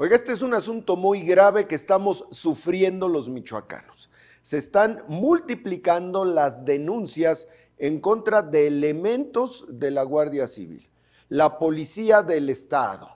Oiga, este es un asunto muy grave que estamos sufriendo los michoacanos. Se están multiplicando las denuncias en contra de elementos de la Guardia Civil, la Policía del Estado.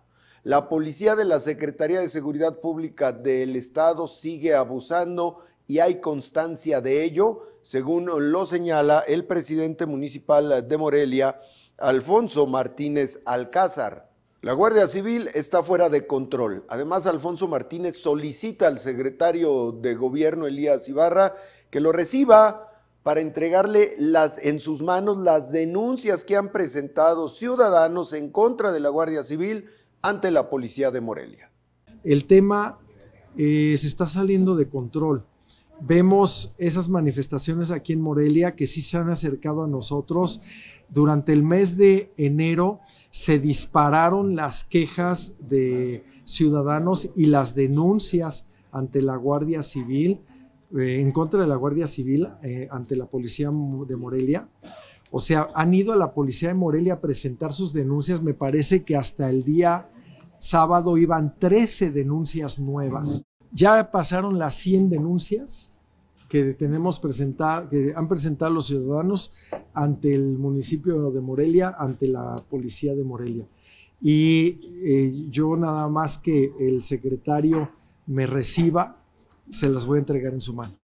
La Policía de la Secretaría de Seguridad Pública del Estado sigue abusando y hay constancia de ello, según lo señala el presidente municipal de Morelia, Alfonso Martínez Alcázar. La Guardia Civil está fuera de control. Además, Alfonso Martínez solicita al secretario de Gobierno, Elías Ibarra, que lo reciba para entregarle las, en sus manos las denuncias que han presentado ciudadanos en contra de la Guardia Civil ante la policía de Morelia. El tema eh, se está saliendo de control vemos esas manifestaciones aquí en Morelia que sí se han acercado a nosotros. Durante el mes de enero se dispararon las quejas de ciudadanos y las denuncias ante la Guardia Civil, eh, en contra de la Guardia Civil, eh, ante la Policía de Morelia. O sea, han ido a la Policía de Morelia a presentar sus denuncias. Me parece que hasta el día sábado iban 13 denuncias nuevas. Ya pasaron las 100 denuncias que tenemos que han presentado los ciudadanos ante el municipio de Morelia, ante la policía de Morelia. Y eh, yo nada más que el secretario me reciba, se las voy a entregar en su mano.